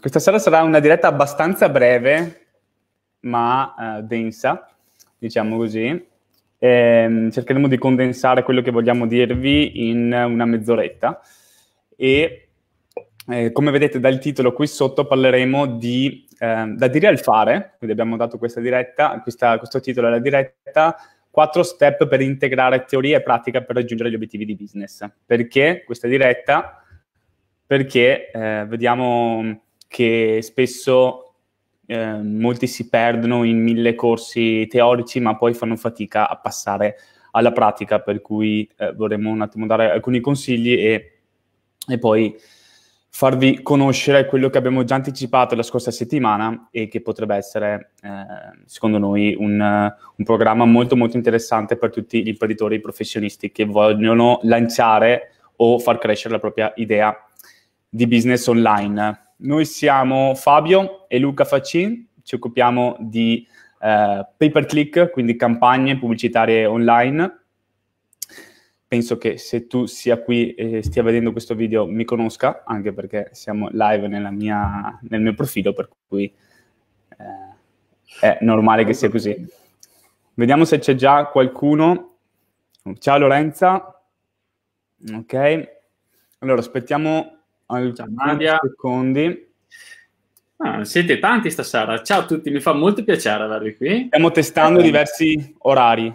questa sera sarà una diretta abbastanza breve, ma eh, densa, diciamo così. E, ehm, cercheremo di condensare quello che vogliamo dirvi in una mezz'oretta e eh, come vedete dal titolo qui sotto parleremo di eh, da dire al fare, quindi abbiamo dato questa diretta, questa, questo titolo alla diretta, quattro step per integrare teoria e pratica per raggiungere gli obiettivi di business. Perché questa diretta? Perché eh, vediamo che spesso eh, molti si perdono in mille corsi teorici, ma poi fanno fatica a passare alla pratica, per cui eh, vorremmo un attimo dare alcuni consigli e, e, poi farvi conoscere quello che abbiamo già anticipato la scorsa settimana e che potrebbe essere, eh, secondo noi, un, un programma molto molto interessante per tutti gli imprenditori professionisti che vogliono lanciare o far crescere la propria idea di business online. Noi siamo Fabio e Luca Facin, ci occupiamo di eh, pay per click, quindi campagne pubblicitarie online. Penso che se tu sia qui e stia vedendo questo video mi conosca, anche perché siamo live mia, nel mio profilo, per cui eh, è normale che sia così. Vediamo se c'è già qualcuno. Ciao Lorenza. Ok. Allora, aspettiamo Nadia Secondi. Ah, siete tanti stasera. Ciao a tutti, mi fa molto piacere avervi qui. Stiamo testando eh, diversi orari.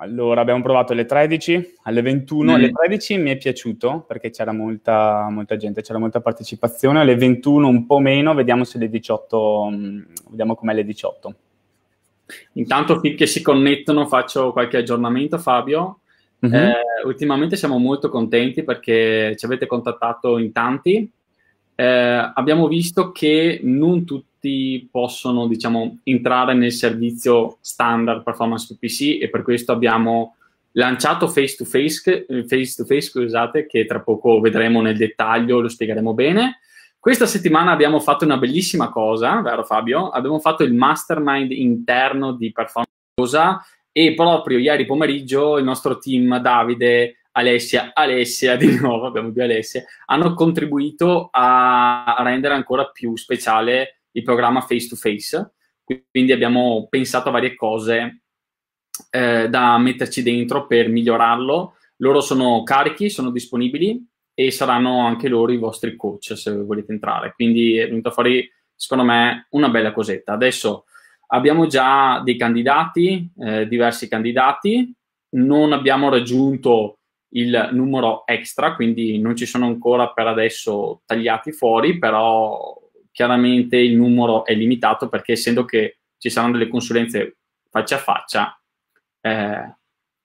Allora, abbiamo provato alle 13, alle 21, mm. alle 13 mi è piaciuto perché c'era molta, molta, gente, c'era molta partecipazione, alle 21 un po' meno, vediamo se le 18, mm, vediamo com'è le 18. Intanto finché si connettono faccio qualche aggiornamento, Fabio. Uh-huh. Eh, ultimamente siamo molto contenti perché ci avete contattato in tanti. Eh, abbiamo visto che non tutti possono diciamo, entrare nel servizio standard performance su PC e per questo abbiamo lanciato face to face, face to face scusate, che tra poco vedremo nel dettaglio, lo spiegheremo bene. Questa settimana abbiamo fatto una bellissima cosa, vero Fabio? Abbiamo fatto il mastermind interno di performance e proprio ieri pomeriggio il nostro team, Davide, Alessia, Alessia, di nuovo abbiamo due Alessia, hanno contribuito a rendere ancora più speciale il programma face to face. Quindi abbiamo pensato a varie cose eh, da metterci dentro per migliorarlo. Loro sono carichi, sono disponibili e saranno anche loro i vostri coach se volete entrare. Quindi è venuta fuori, secondo me, una bella cosetta. Adesso Abbiamo già dei candidati, eh, diversi candidati, non abbiamo raggiunto il numero extra, quindi non ci sono ancora per adesso tagliati fuori, però chiaramente il numero è limitato perché essendo che ci saranno delle consulenze faccia a faccia, eh,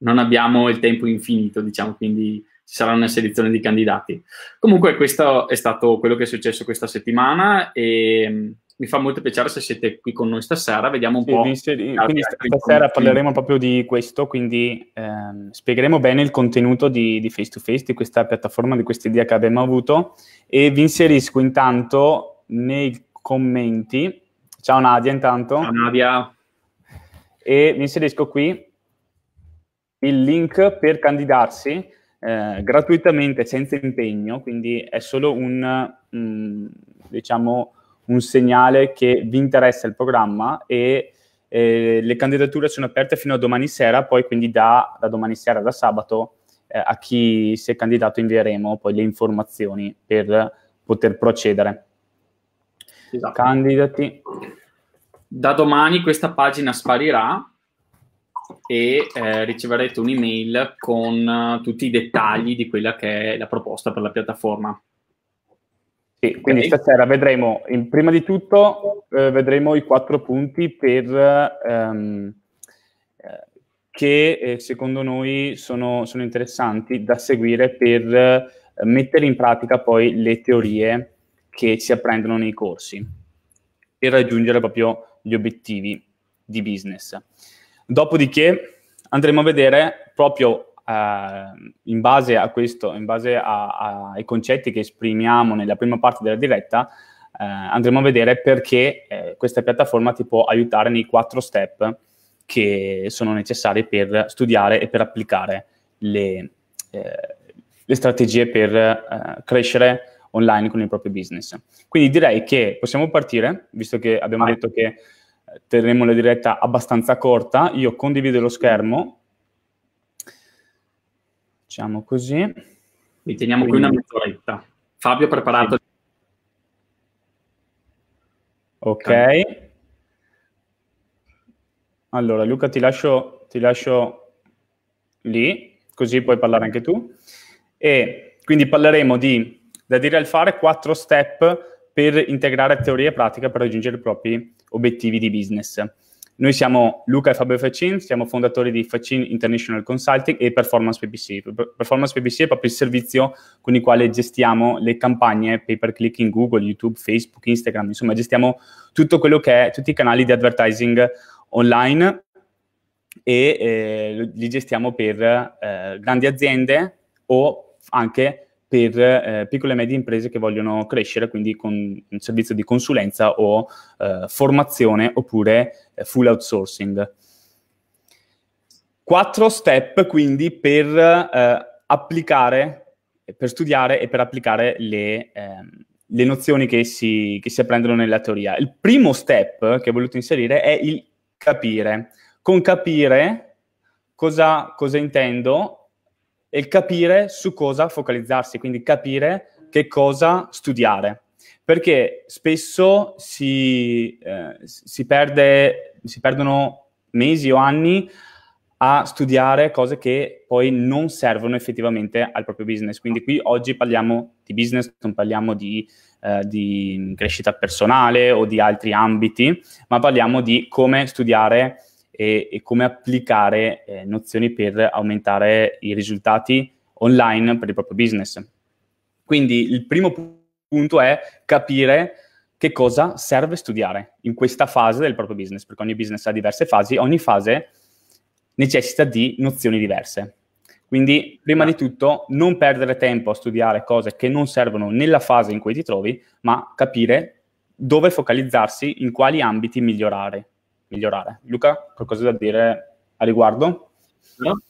non abbiamo il tempo infinito, diciamo, quindi ci sarà una selezione di candidati. Comunque questo è stato quello che è successo questa settimana e mi fa molto piacere se siete qui con noi stasera, vediamo un sì, po'. Ah, Inseri- quindi stasera parleremo proprio di questo, quindi ehm, spiegheremo bene il contenuto di, di Face to Face, di questa piattaforma, di questa idea che abbiamo avuto e vi inserisco intanto nei commenti. Ciao Nadia intanto. Ciao Nadia. E vi inserisco qui il link per candidarsi eh, gratuitamente senza impegno, quindi è solo un, mh, mm, diciamo, un segnale che vi interessa il programma e eh, le candidature sono aperte fino a domani sera, poi quindi da, da domani sera, da sabato, eh, a chi si è candidato invieremo poi le informazioni per poter procedere. Esatto. Candidati. Da domani questa pagina sparirà e eh, riceverete un'email con uh, tutti i dettagli di quella che è la proposta per la piattaforma. Sì, quindi okay. stasera vedremo, in, prima di tutto, eh, vedremo i quattro punti per, ehm, eh, che eh, secondo noi sono, sono, interessanti da seguire per eh, mettere in pratica poi le teorie che si apprendono nei corsi e raggiungere proprio gli obiettivi di business. Dopodiché andremo a vedere proprio Ehm, in base a questo, in base a, a, ai concetti che esprimiamo nella prima parte della diretta, eh, andremo a vedere perché eh, questa piattaforma ti può aiutare nei quattro step che sono necessari per studiare e per applicare le, eh, le strategie per eh, crescere online con il proprio business. Quindi direi che possiamo partire, visto che abbiamo detto che eh, terremo la diretta abbastanza corta, io condivido lo schermo Facciamo così. Quindi teniamo qui una mezz'oretta. Fabio ha preparato. Sì. Ok. Allora, Luca, ti lascio, ti lascio lì, così puoi parlare anche tu. E quindi parleremo di, da dire al fare, quattro step per integrare teoria e pratica per raggiungere i propri obiettivi di business. Noi siamo Luca e Fabio Facin, siamo fondatori di Facin International Consulting e Performance PPC. Performance PPC è proprio il servizio con il quale gestiamo le campagne pay per click in Google, YouTube, Facebook, Instagram, insomma gestiamo tutto quello che è, tutti i canali di advertising online e eh, li gestiamo per eh, grandi aziende o anche per eh, piccole e medie imprese che vogliono crescere, quindi con un servizio di consulenza o eh, formazione oppure eh, full outsourcing. Quattro step quindi per eh, applicare, per studiare e per applicare le, ehm, le nozioni che si, che si apprendono nella teoria. Il primo step che ho voluto inserire è il capire. Con capire cosa, cosa intendo e il capire su cosa focalizzarsi, quindi capire che cosa studiare, perché spesso si, eh, si, perde, si perdono mesi o anni a studiare cose che poi non servono effettivamente al proprio business. Quindi qui oggi parliamo di business, non parliamo di, eh, di crescita personale o di altri ambiti, ma parliamo di come studiare e, e come applicare eh, nozioni per aumentare i risultati online per il proprio business. Quindi il primo punto è capire che cosa serve studiare in questa fase del proprio business, perché ogni business ha diverse fasi, ogni fase necessita di nozioni diverse. Quindi, prima di tutto, non perdere tempo a studiare cose che non servono nella fase in cui ti trovi, ma capire dove focalizzarsi, in quali ambiti migliorare migliorare. Luca, qualcosa da dire a riguardo? No?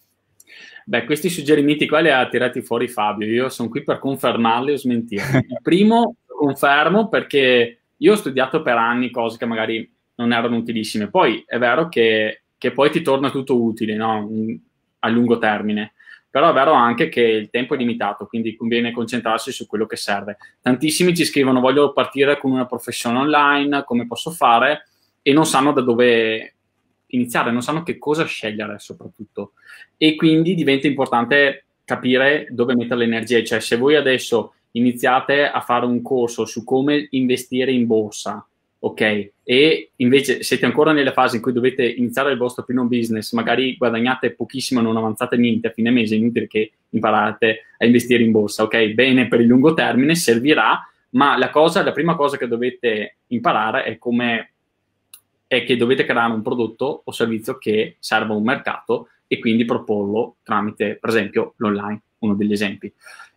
Beh, questi suggerimenti qua li ha tirati fuori Fabio, io sono qui per confermarli o smentirli. Il primo lo confermo perché io ho studiato per anni cose che magari non erano utilissime, poi è vero che, che poi ti torna tutto utile no? Mm, a lungo termine, però è vero anche che il tempo è limitato, quindi conviene concentrarsi su quello che serve. Tantissimi ci scrivono voglio partire con una professione online, come posso fare? e non sanno da dove iniziare, non sanno che cosa scegliere soprattutto. E quindi diventa importante capire dove mettere l'energia. cioè se voi adesso iniziate a fare un corso su come investire in borsa, ok? E invece siete ancora nella fase in cui dovete iniziare il vostro primo business, magari guadagnate pochissimo, non avanzate niente a fine mese, inutile che imparate a investire in borsa, ok? Bene per il lungo termine, servirà, ma la, cosa, la prima cosa che dovete imparare è come è che dovete creare un prodotto o servizio che serva a un mercato e quindi proporlo tramite, per esempio, l'online, uno degli esempi.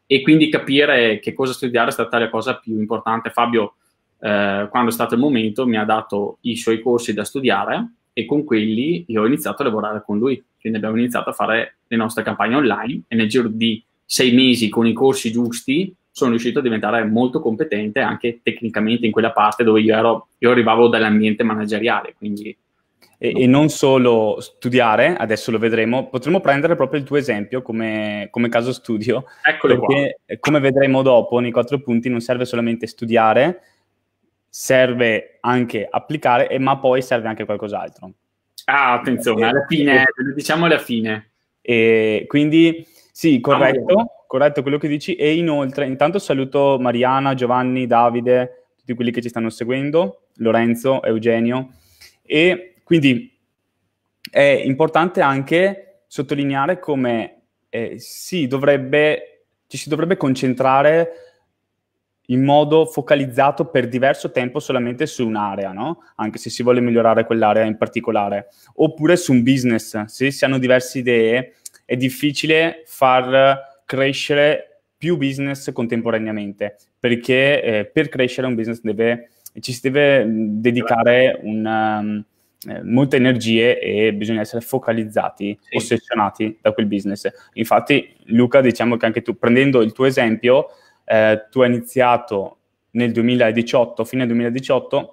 E quindi capire che cosa studiare è stata la cosa più importante. Fabio, eh, quando è stato il momento, mi ha dato i suoi corsi da studiare e con quelli io ho iniziato a lavorare con lui. Quindi abbiamo iniziato a fare le nostre campagne online e nel giro di sei mesi con i corsi giusti sono riuscito a diventare molto competente anche tecnicamente in quella parte dove io ero, io arrivavo dall'ambiente manageriale, quindi e, e, non solo studiare, adesso lo vedremo, potremmo prendere proprio il tuo esempio come, come caso studio, Eccolo perché qua. Eh, come vedremo dopo nei quattro punti non serve solamente studiare, serve anche applicare, e, ma poi serve anche qualcos'altro. Ah, attenzione, eh, alla fine, eh, diciamo alla fine. E quindi sì, corretto corretto quello che dici e inoltre intanto saluto Mariana, Giovanni, Davide, tutti quelli che ci stanno seguendo, Lorenzo, Eugenio e quindi è importante anche sottolineare come eh, si dovrebbe, ci si dovrebbe concentrare in modo focalizzato per diverso tempo solamente su un'area, no? anche se si vuole migliorare quell'area in particolare, oppure su un business. Se si hanno diverse idee, è difficile far crescere più business contemporaneamente, perché eh, per crescere un business deve, ci si deve mm, dedicare una, um, eh, molte energie e bisogna essere focalizzati, sì. ossessionati da quel business. Infatti Luca, diciamo che anche tu, prendendo il tuo esempio, eh, tu hai iniziato nel 2018, fine 2018,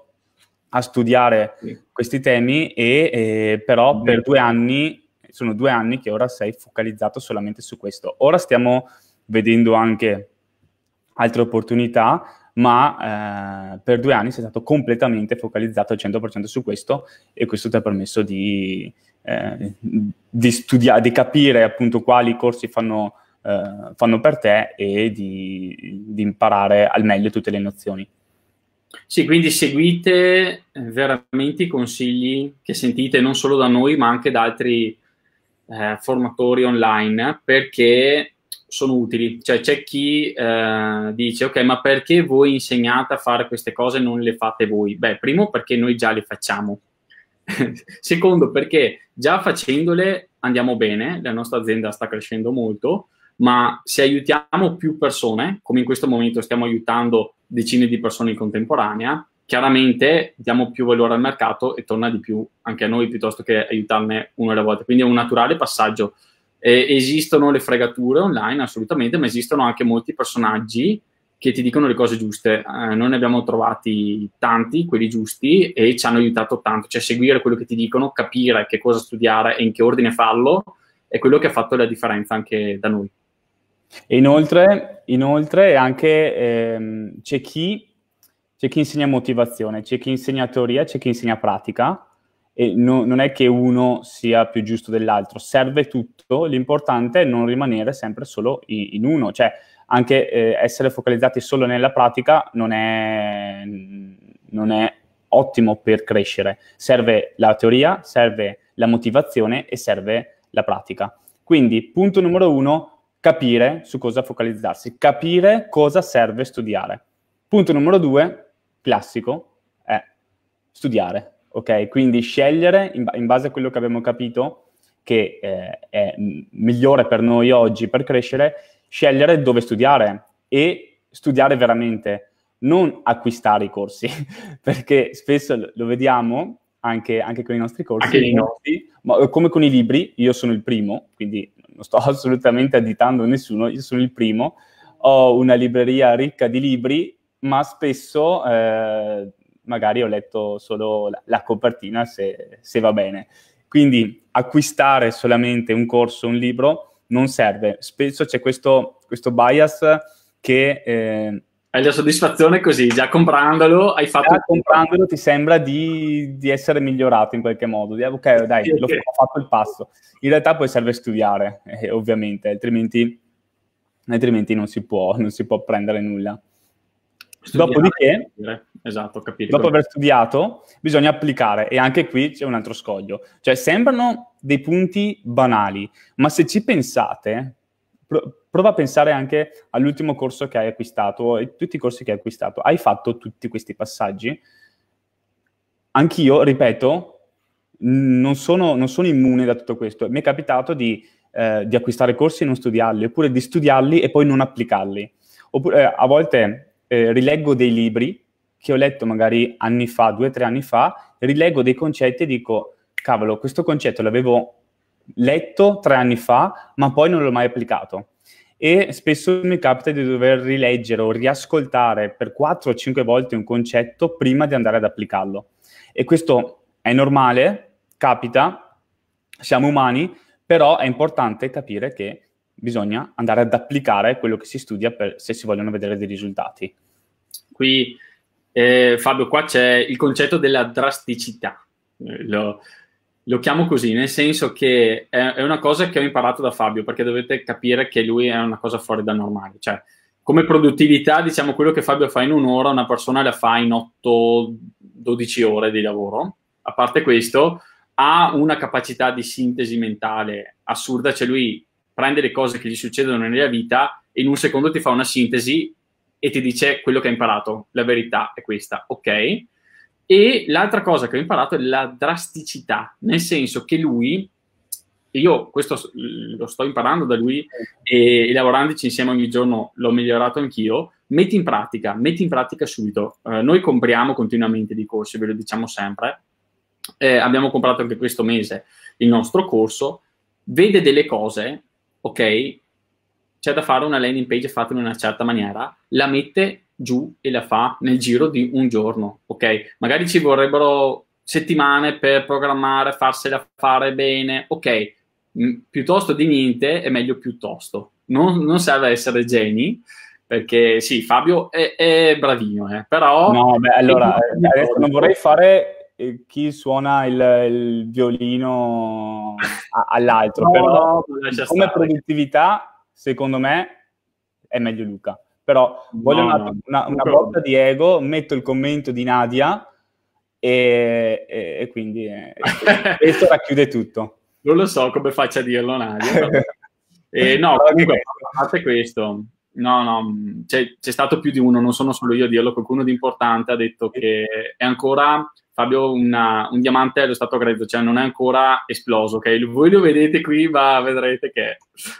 a studiare sì. questi temi e eh, però sì. per due anni sono due anni che ora sei focalizzato solamente su questo. Ora stiamo vedendo anche altre opportunità, ma eh, per due anni sei stato completamente focalizzato al 100% su questo e questo ti ha permesso di, eh, di studiare, di capire appunto quali corsi fanno, eh, fanno per te e di, di imparare al meglio tutte le nozioni. Sì, quindi seguite eh, veramente i consigli che sentite non solo da noi, ma anche da altri eh, formatori online perché sono utili. Cioè c'è chi eh, dice, ok, ma perché voi insegnate a fare queste cose e non le fate voi? Beh, primo perché noi già le facciamo. Secondo perché già facendole andiamo bene, la nostra azienda sta crescendo molto, ma se aiutiamo più persone, come in questo momento stiamo aiutando decine di persone in contemporanea, chiaramente diamo più valore al mercato e torna di più anche a noi piuttosto che aiutarne uno alla volta. Quindi è un naturale passaggio. Eh, esistono le fregature online, assolutamente, ma esistono anche molti personaggi che ti dicono le cose giuste. Eh, noi ne abbiamo trovati tanti, quelli giusti, e ci hanno aiutato tanto. Cioè seguire quello che ti dicono, capire che cosa studiare e in che ordine farlo, è quello che ha fatto la differenza anche da noi. E inoltre, inoltre anche ehm, c'è chi c'è chi insegna motivazione, c'è chi insegna teoria, c'è chi insegna pratica e no, non è che uno sia più giusto dell'altro, serve tutto, l'importante è non rimanere sempre solo in, in uno, cioè anche eh, essere focalizzati solo nella pratica non è, non è ottimo per crescere, serve la teoria, serve la motivazione e serve la pratica. Quindi punto numero uno, capire su cosa focalizzarsi, capire cosa serve studiare. Punto numero due, classico è studiare, ok? Quindi scegliere in, in base a quello che abbiamo capito che eh, è migliore per noi oggi per crescere, scegliere dove studiare e studiare veramente, non acquistare i corsi, perché spesso lo vediamo anche, anche con i nostri corsi, nostri, ma, eh, come con i libri, io sono il primo, quindi non sto assolutamente additando nessuno, io sono il primo, ho una libreria ricca di libri ma spesso eh, magari ho letto solo la, la copertina se, se, va bene. Quindi acquistare solamente un corso, un libro, non serve. Spesso c'è questo, questo bias che... Eh, hai la soddisfazione così, già comprandolo hai fatto... Già comprandolo ti sembra di, di, essere migliorato in qualche modo, di, ok dai, l'ho, ho fatto il passo. In realtà poi serve studiare, eh, ovviamente, altrimenti, altrimenti non, si può, non si può prendere nulla. Dopodiché, esatto, capito. dopo aver studiato, bisogna applicare e anche qui c'è un altro scoglio. Cioè, sembrano dei punti banali, ma se ci pensate, pro- prova a pensare anche all'ultimo corso che hai acquistato e tutti i corsi che hai acquistato. Hai fatto tutti questi passaggi? Anch'io, ripeto, non sono, non sono immune da tutto questo. Mi è capitato di, eh, di acquistare corsi e non studiarli, oppure di studiarli e poi non applicarli. Oppure eh, a volte eh, rileggo dei libri che ho letto magari anni fa, due o tre anni fa, rileggo dei concetti e dico, cavolo, questo concetto l'avevo letto tre anni fa, ma poi non l'ho mai applicato. E spesso mi capita di dover rileggere o riascoltare per 4 o 5 volte un concetto prima di andare ad applicarlo. E questo è normale, capita, siamo umani, però è importante capire che bisogna andare ad applicare quello che si studia per, se si vogliono vedere dei risultati. Qui, eh, Fabio, qua c'è il concetto della drasticità. Eh, lo, lo chiamo così, nel senso che è, è, una cosa che ho imparato da Fabio, perché dovete capire che lui è una cosa fuori dal normale. Cioè, come produttività, diciamo, quello che Fabio fa in un'ora, una persona la fa in 8-12 ore di lavoro. A parte questo, ha una capacità di sintesi mentale assurda, cioè lui prende le cose che gli succedono nella vita e in un secondo ti fa una sintesi e ti dice quello che hai imparato, la verità è questa, ok? E l'altra cosa che ho imparato è la drasticità, nel senso che lui, io questo lo sto imparando da lui e, lavorandoci insieme ogni giorno l'ho migliorato anch'io, metti in pratica, metti in pratica subito. Eh, noi compriamo continuamente di corsi, ve lo diciamo sempre, eh, abbiamo comprato anche questo mese il nostro corso, vede delle cose, ok? c'è da fare una landing page fatta in una certa maniera, la mette giù e la fa nel giro di un giorno, ok? Magari ci vorrebbero settimane per programmare, farsela fare bene, ok? M- mm, piuttosto di niente è meglio piuttosto. Non, non serve essere geni, perché sì, Fabio è, è bravino, eh, però... No, beh, allora, eh, adesso non vorrei fare eh, chi suona il, il violino all'altro, no, però no, come produttività secondo me è meglio Luca. Però voglio una, una, una botta di ego, metto il commento di Nadia e, e, e quindi eh, questo racchiude tutto. Non lo so come faccia a dirlo Nadia. eh, no, comunque, a parte questo, no, no, c'è, c'è stato più di uno, non sono solo io a dirlo, qualcuno di importante ha detto che è ancora Fabio una, un diamante allo stato grezzo, cioè non è ancora esploso, ok? Voi lo vedete qui, ma vedrete che...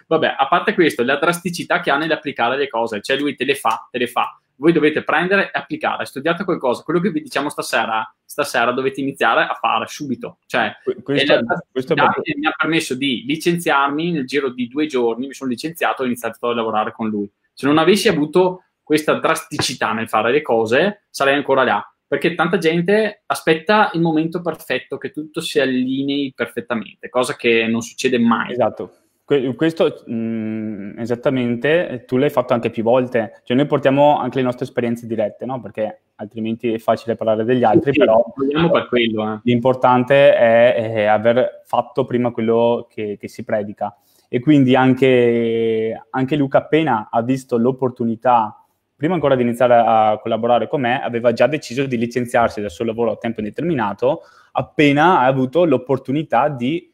Vabbè, a parte questo, la drasticità che ha nell'applicare le cose, cioè lui te le fa, te le fa. Voi dovete prendere e applicare, studiate qualcosa, quello che vi diciamo stasera, stasera dovete iniziare a fare subito. Cioè, questo, questo che mi ha permesso di licenziarmi nel giro di due giorni, mi sono licenziato e ho iniziato a lavorare con lui. Se non avessi avuto questa drasticità nel fare le cose, sarei ancora là perché tanta gente aspetta il momento perfetto, che tutto si allinei perfettamente, cosa che non succede mai. Esatto. questo mh, mm, esattamente, tu l'hai fatto anche più volte, cioè noi portiamo anche le nostre esperienze dirette, no? perché altrimenti è facile parlare degli altri, sì, però per quello, eh. l'importante è, è, aver fatto prima quello che, che si predica. E quindi anche, anche Luca appena ha visto l'opportunità prima ancora di iniziare a collaborare con me, aveva già deciso di licenziarsi dal suo lavoro a tempo indeterminato appena ha avuto l'opportunità di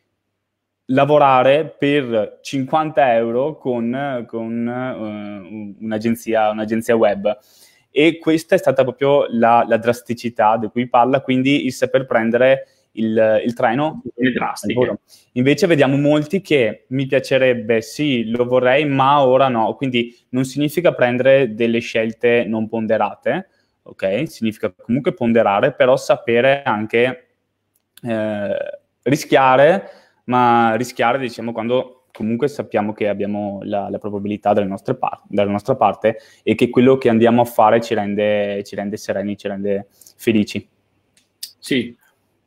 lavorare per 50 euro con, con uh, un'agenzia, un'agenzia, web. E questa è stata proprio la, la drasticità di cui parla, quindi il saper prendere il, il treno. Invece vediamo molti che mi piacerebbe, sì, lo vorrei, ma ora no. Quindi non significa prendere delle scelte non ponderate, ok? Significa comunque ponderare, però sapere anche eh, rischiare, ma rischiare diciamo quando comunque sappiamo che abbiamo la, la probabilità dalla nostra, par- dalla nostra parte e che quello che andiamo a fare ci rende, ci rende sereni, ci rende felici. Sì,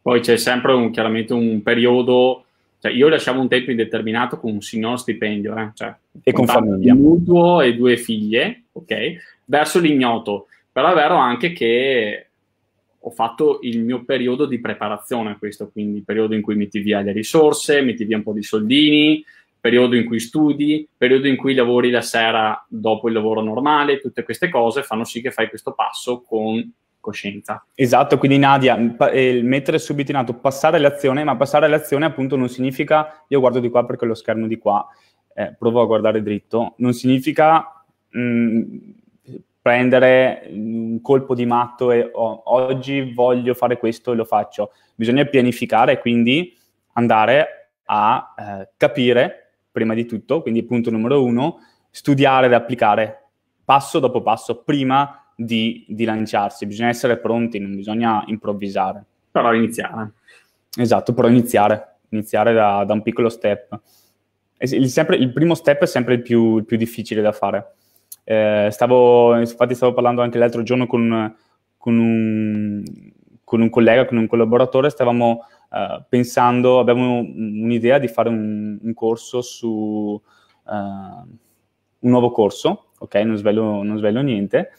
poi c'è sempre un, chiaramente un periodo, cioè io lasciavo un tempo indeterminato con un signor stipendio, eh? cioè, e con famiglia. mutuo e due figlie, ok? Verso l'ignoto. Però è vero anche che ho fatto il mio periodo di preparazione a questo, quindi il periodo in cui metti via le risorse, metti via un po' di soldini, periodo in cui studi, periodo in cui lavori la sera dopo il lavoro normale, tutte queste cose fanno sì che fai questo passo con coscienza. Esatto, quindi Nadia, mm, eh, mettere subito in atto, passare all'azione, ma passare all'azione appunto non significa io guardo di qua perché lo schermo di qua, eh, provo a guardare dritto, non significa mh, mm, prendere mm, un colpo di matto e oh, oggi voglio fare questo e lo faccio. Bisogna pianificare e quindi andare a eh, capire prima di tutto, quindi punto numero uno, studiare ed applicare passo dopo passo, prima di di, di lanciarsi, bisogna essere pronti, non bisogna improvvisare. Però iniziare. Esatto, però iniziare, iniziare da, da un piccolo step. Il, sempre, il, primo step è sempre il più, il più difficile da fare. Eh, stavo, infatti stavo parlando anche l'altro giorno con, con, un, con un, collega, con un collaboratore, stavamo eh, pensando, abbiamo un'idea di fare un, un corso su eh, un nuovo corso, ok? Non svelo, non svelo niente,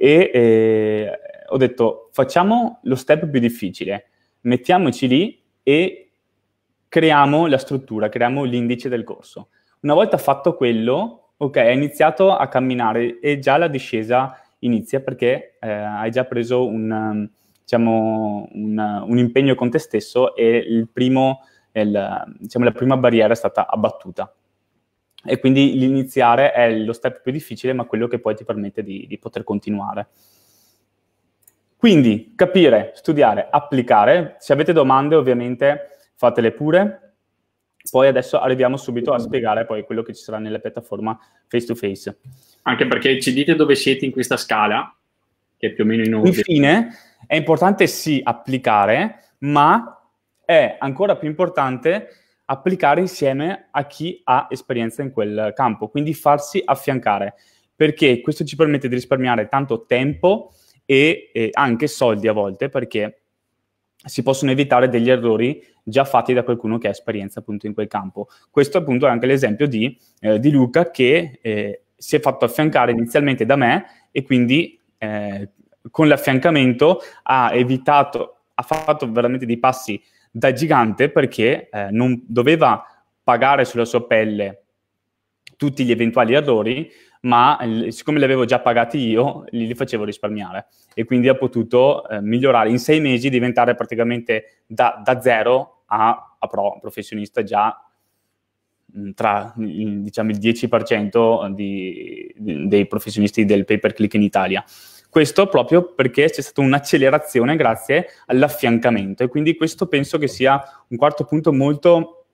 e eh, ho detto facciamo lo step più difficile, mettiamoci lì e creiamo la struttura, creiamo l'indice del corso. Una volta fatto quello, ok, hai iniziato a camminare e già la discesa inizia perché eh, hai già preso un, diciamo, un, un, impegno con te stesso e il primo, il, diciamo, la prima barriera è stata abbattuta e quindi l'iniziare è lo step più difficile, ma quello che poi ti permette di, di poter continuare. Quindi capire, studiare, applicare. Se avete domande ovviamente fatele pure. Poi adesso arriviamo subito a spiegare poi quello che ci sarà nella piattaforma face to face. Anche perché ci dite dove siete in questa scala, che è più o meno in ordine. Infine, è importante sì applicare, ma è ancora più importante applicare insieme a chi ha esperienza in quel campo, quindi farsi affiancare, perché questo ci permette di risparmiare tanto tempo e, e anche soldi a volte, perché si possono evitare degli errori già fatti da qualcuno che ha esperienza appunto in quel campo. Questo appunto è anche l'esempio di, eh, di Luca che eh, si è fatto affiancare inizialmente da me e quindi eh, con l'affiancamento ha evitato, ha fatto veramente dei passi da gigante perché eh, non doveva pagare sulla sua pelle tutti gli eventuali errori, ma eh, siccome li avevo già pagati io, li, li facevo risparmiare e quindi ha potuto eh, migliorare in sei mesi, diventare praticamente da, da zero a, a pro, professionista già mm, tra mm, diciamo, il 10% di, di, dei professionisti del pay per click in Italia. Questo proprio perché c'è stata un'accelerazione grazie all'affiancamento e quindi questo penso che sia un quarto punto molto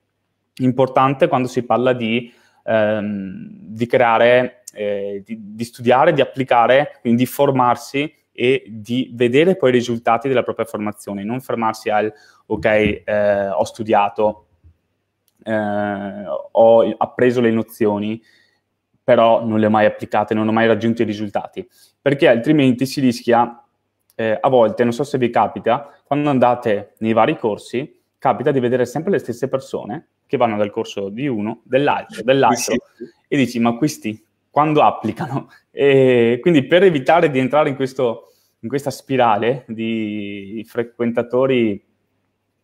importante quando si parla di, ehm, di creare, eh, di, di studiare, di applicare, quindi di formarsi e di vedere poi i risultati della propria formazione, non fermarsi al ok, eh, ho studiato, eh, ho appreso le nozioni, però non le ho mai applicate, non ho mai raggiunto i risultati, perché altrimenti si rischia, eh, a volte, non so se vi capita, quando andate nei vari corsi, capita di vedere sempre le stesse persone che vanno dal corso di uno, dell'altro, dell'altro, sì. e dici, ma questi quando applicano? E quindi per evitare di entrare in, questo, in questa spirale di frequentatori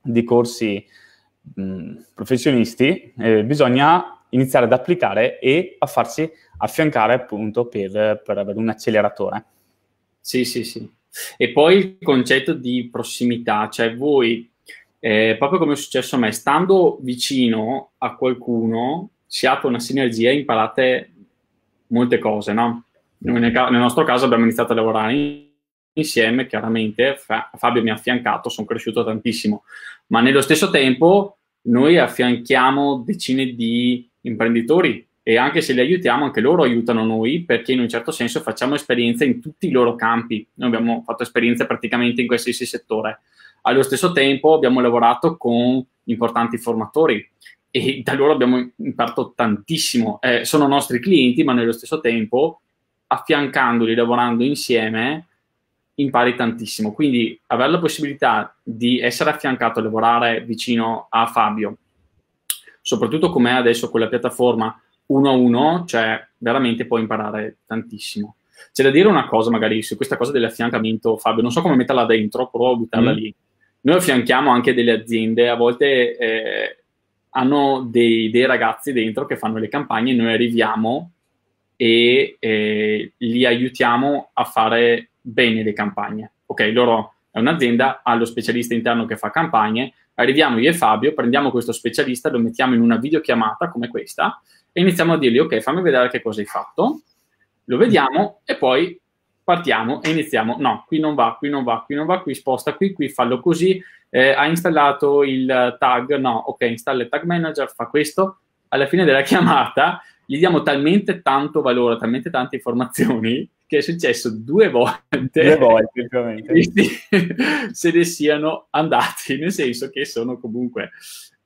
di corsi mh, professionisti, eh, bisogna iniziare ad applicare e a farsi affiancare appunto per, per avere un acceleratore. Sì, sì, sì. E poi il concetto di prossimità, cioè voi, eh, proprio come è successo a me, stando vicino a qualcuno, si apre una sinergia e imparate molte cose, no? Nel, nel nostro caso abbiamo iniziato a lavorare insieme, chiaramente, Fa, Fabio mi ha affiancato, sono cresciuto tantissimo, ma nello stesso tempo noi affianchiamo decine di imprenditori e anche se li aiutiamo, anche loro aiutano noi perché in un certo senso facciamo esperienza in tutti i loro campi. Noi abbiamo fatto esperienza praticamente in qualsiasi settore. Allo stesso tempo abbiamo lavorato con importanti formatori e da loro abbiamo imparato tantissimo. Eh, sono nostri clienti, ma nello stesso tempo, affiancandoli, lavorando insieme, impari tantissimo. Quindi avere la possibilità di essere affiancato, lavorare vicino a Fabio, soprattutto come è adesso con la piattaforma uno a uno, cioè veramente puoi imparare tantissimo. C'è da dire una cosa magari su questa cosa dell'affiancamento, Fabio, non so come metterla dentro, provo a buttarla mm. lì. Noi affianchiamo anche delle aziende, a volte eh, hanno dei, dei, ragazzi dentro che fanno le campagne, noi arriviamo e eh, li aiutiamo a fare bene le campagne. Ok, loro è un'azienda, ha lo specialista interno che fa campagne, Arriviamo io e Fabio, prendiamo questo specialista, lo mettiamo in una videochiamata come questa e iniziamo a dirgli ok, fammi vedere che cosa hai fatto, lo vediamo e poi partiamo e iniziamo. No, qui non va, qui non va, qui non va, qui sposta qui, qui fallo così. Eh, ha installato il tag, no, ok, installa il tag manager, fa questo. Alla fine della chiamata gli diamo talmente tanto valore, talmente tante informazioni che è successo due volte. Due volte, Quindi se ne siano andati, nel senso che sono comunque...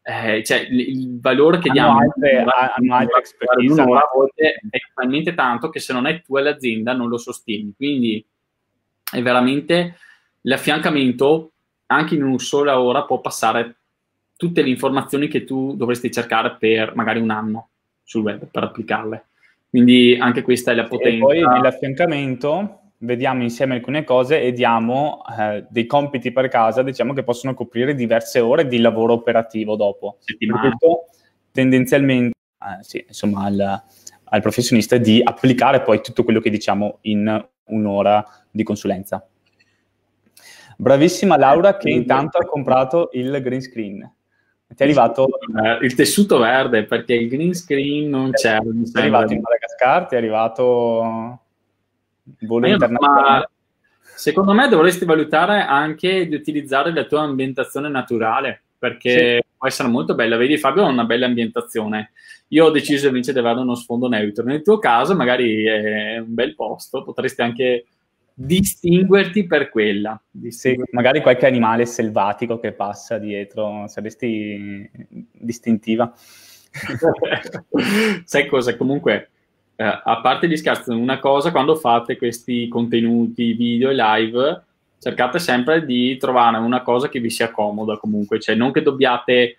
Eh, cioè, il valore che diamo a una nuova è talmente tanto che se non è tu e l'azienda non lo sostieni. Quindi è veramente l'affiancamento anche in una sola ora può passare tutte le informazioni che tu dovresti cercare per magari un anno sul web per applicarle. Quindi anche questa è la potenza. E poi nell'affiancamento vediamo insieme alcune cose e diamo eh, dei compiti per casa, diciamo che possono coprire diverse ore di lavoro operativo dopo. Questo tendenzialmente, eh, sì, insomma, al, al, professionista di applicare poi tutto quello che diciamo in un'ora di consulenza. Bravissima Laura che eh, intanto ha comprato il green screen. Ti è arrivato il tessuto verde perché il green screen non c'è. Ti è arrivato in Madagascar. Scarti è arrivato il volo internazionale. Secondo me dovresti valutare anche di utilizzare la tua ambientazione naturale, perché sì. può essere molto bella. Vedi, Fabio ha una bella ambientazione. Io ho deciso invece di avere uno sfondo neutro. Nel tuo caso, magari è un bel posto, potresti anche distinguerti per quella. Distinguerti. Sì, magari qualche animale selvatico che passa dietro, saresti distintiva. Sai cosa? Comunque, eh, a parte gli scherzi, una cosa, quando fate questi contenuti video e live, cercate sempre di trovare una cosa che vi sia comoda comunque, cioè non che dobbiate,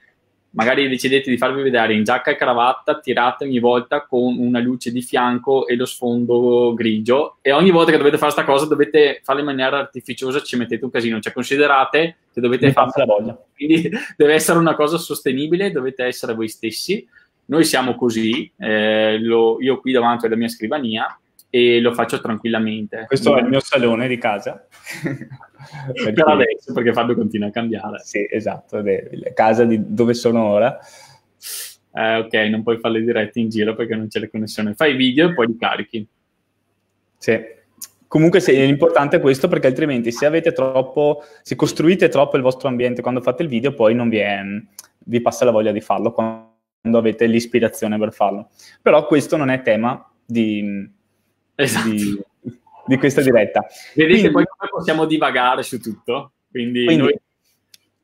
magari decidete di farvi vedere in giacca e cravatta, tirate ogni volta con una luce di fianco e lo sfondo grigio e ogni volta che dovete fare questa cosa dovete farla in maniera artificiosa, ci mettete un casino, cioè considerate che dovete farla, quindi deve essere una cosa sostenibile, dovete essere voi stessi noi siamo così, eh, lo, io qui davanti alla mia scrivania e lo faccio tranquillamente. Questo è il mio salone di casa. per adesso, perché Fabio continua a cambiare. Sì, esatto, la casa di dove sono ora. Eh, ok, non puoi fare le dirette in giro perché non c'è la connessione. Fai video e poi li carichi. Sì. Comunque sì, è importante questo perché altrimenti se avete troppo, se costruite troppo il vostro ambiente quando fate il video, poi non vi, è, vi passa la voglia di farlo quando quando avete l'ispirazione per farlo. Però questo non è tema di, esatto. di, di questa diretta. Vedete quindi, poi come possiamo divagare su tutto. Quindi, quindi noi...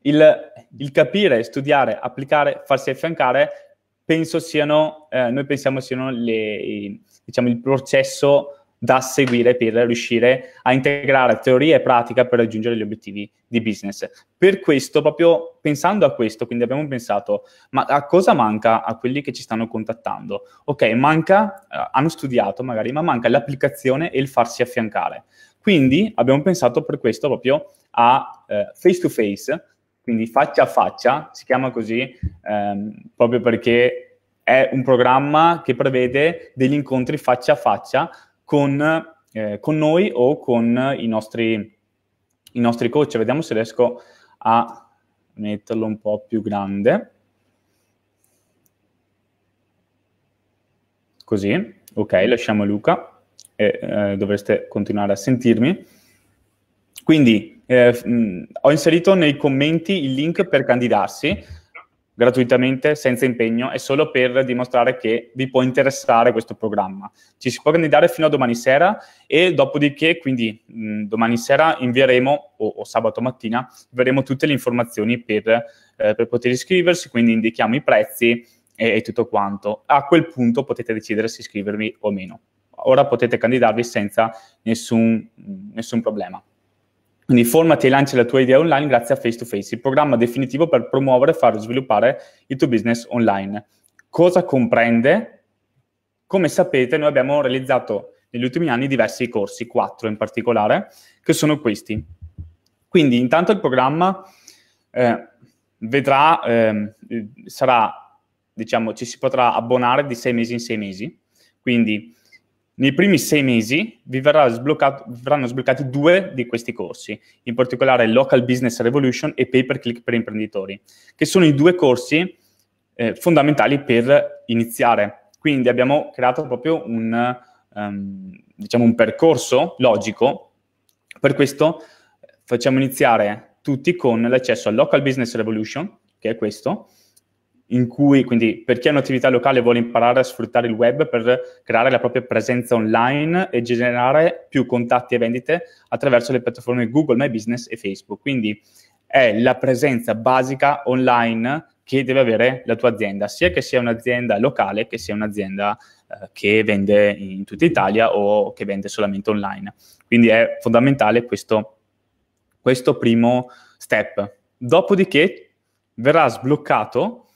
il, il, capire, studiare, applicare, farsi affiancare, penso siano, eh, noi pensiamo siano le, diciamo, il processo da seguire per riuscire a integrare teoria e pratica per raggiungere gli obiettivi di business. Per questo, proprio pensando a questo, quindi abbiamo pensato, ma a cosa manca a quelli che ci stanno contattando? Ok, manca, eh, hanno studiato magari, ma manca l'applicazione e il farsi affiancare. Quindi abbiamo pensato per questo proprio a face to face, quindi faccia a faccia, si chiama così ehm, proprio perché è un programma che prevede degli incontri faccia a faccia con, eh, con noi o con i nostri, i nostri coach. Vediamo se riesco a metterlo un po' più grande. Così, ok, lasciamo Luca e eh, dovreste continuare a sentirmi. Quindi eh, mh, ho inserito nei commenti il link per candidarsi gratuitamente, senza impegno, è solo per dimostrare che vi può interessare questo programma. Ci si può candidare fino a domani sera e dopodiché, quindi mh, mm, domani sera invieremo, o, o, sabato mattina, invieremo tutte le informazioni per, eh, per poter iscriversi, quindi indichiamo i prezzi e, e tutto quanto. A quel punto potete decidere se iscrivervi o meno. Ora potete candidarvi senza nessun, nessun problema. Quindi formati e lanci la tua idea online grazie a Face to Face, il programma definitivo per promuovere e far sviluppare il tuo business online. Cosa comprende? Come sapete, noi abbiamo realizzato negli ultimi anni diversi corsi, quattro in particolare, che sono questi. Quindi intanto il programma eh, vedrà, eh, sarà, diciamo, ci si potrà abbonare di sei mesi in sei mesi. Quindi nei primi sei mesi vi, verranno sbloccati due di questi corsi, in particolare Local Business Revolution e Pay per Click per imprenditori, che sono i due corsi eh, fondamentali per iniziare. Quindi abbiamo creato proprio un, um, diciamo un percorso logico, per questo eh, facciamo iniziare tutti con l'accesso al Local Business Revolution, che è questo, in cui, quindi per chi ha un'attività locale vuole imparare a sfruttare il web per creare la propria presenza online e generare più contatti e vendite attraverso le piattaforme Google My Business e Facebook. Quindi è la presenza basica online che deve avere la tua azienda, sia che sia un'azienda locale che sia un'azienda eh, che vende in tutta Italia o che vende solamente online. Quindi è fondamentale questo, questo primo step. Dopodiché verrà sbloccato